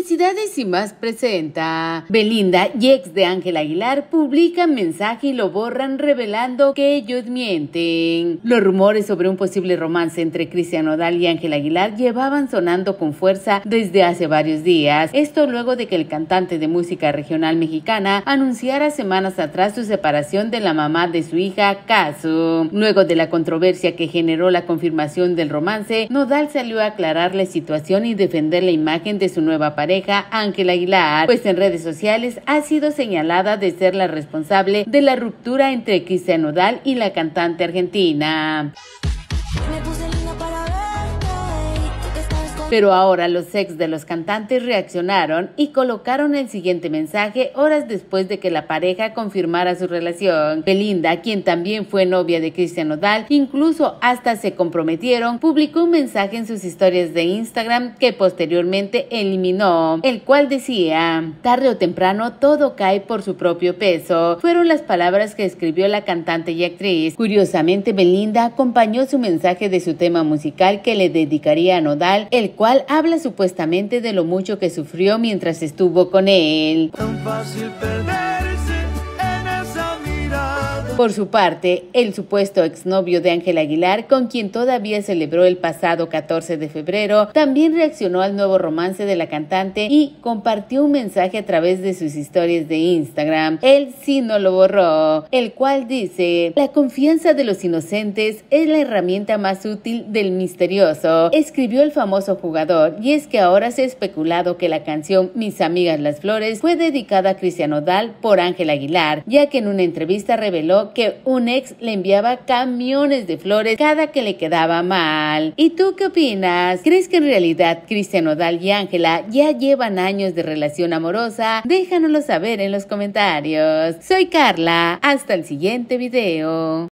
felicidades y más presenta. Belinda y ex de Ángel Aguilar publican mensaje y lo borran revelando que ellos mienten. Los rumores sobre un posible romance entre Cristian Nodal y Ángel Aguilar llevaban sonando con fuerza desde hace varios días. Esto luego de que el cantante de música regional mexicana anunciara semanas atrás su separación de la mamá de su hija, Casu. Luego de la controversia que generó la confirmación del romance, Nodal salió a aclarar la situación y defender la imagen de su nueva pareja pareja Aguilar, pues en redes sociales ha sido señalada de ser la responsable de la ruptura entre Cristian Nodal y la cantante argentina. Pero ahora los ex de los cantantes reaccionaron y colocaron el siguiente mensaje horas después de que la pareja confirmara su relación. Belinda, quien también fue novia de Cristian Nodal, incluso hasta se comprometieron, publicó un mensaje en sus historias de Instagram que posteriormente eliminó, el cual decía, tarde o temprano todo cae por su propio peso. Fueron las palabras que escribió la cantante y actriz. Curiosamente, Belinda acompañó su mensaje de su tema musical que le dedicaría a Nodal, el cual habla supuestamente de lo mucho que sufrió mientras estuvo con él. Por su parte, el supuesto exnovio de Ángel Aguilar, con quien todavía celebró el pasado 14 de febrero, también reaccionó al nuevo romance de la cantante y compartió un mensaje a través de sus historias de Instagram. Él sí no lo borró, el cual dice, la confianza de los inocentes es la herramienta más útil del misterioso, escribió el famoso jugador, y es que ahora se ha especulado que la canción Mis amigas las flores fue dedicada a Cristian Odal por Ángel Aguilar, ya que en una entrevista reveló que un ex le enviaba camiones de flores cada que le quedaba mal. ¿Y tú qué opinas? ¿Crees que en realidad Cristian Odal y Ángela ya llevan años de relación amorosa? Déjanoslo saber en los comentarios. Soy Carla, hasta el siguiente video.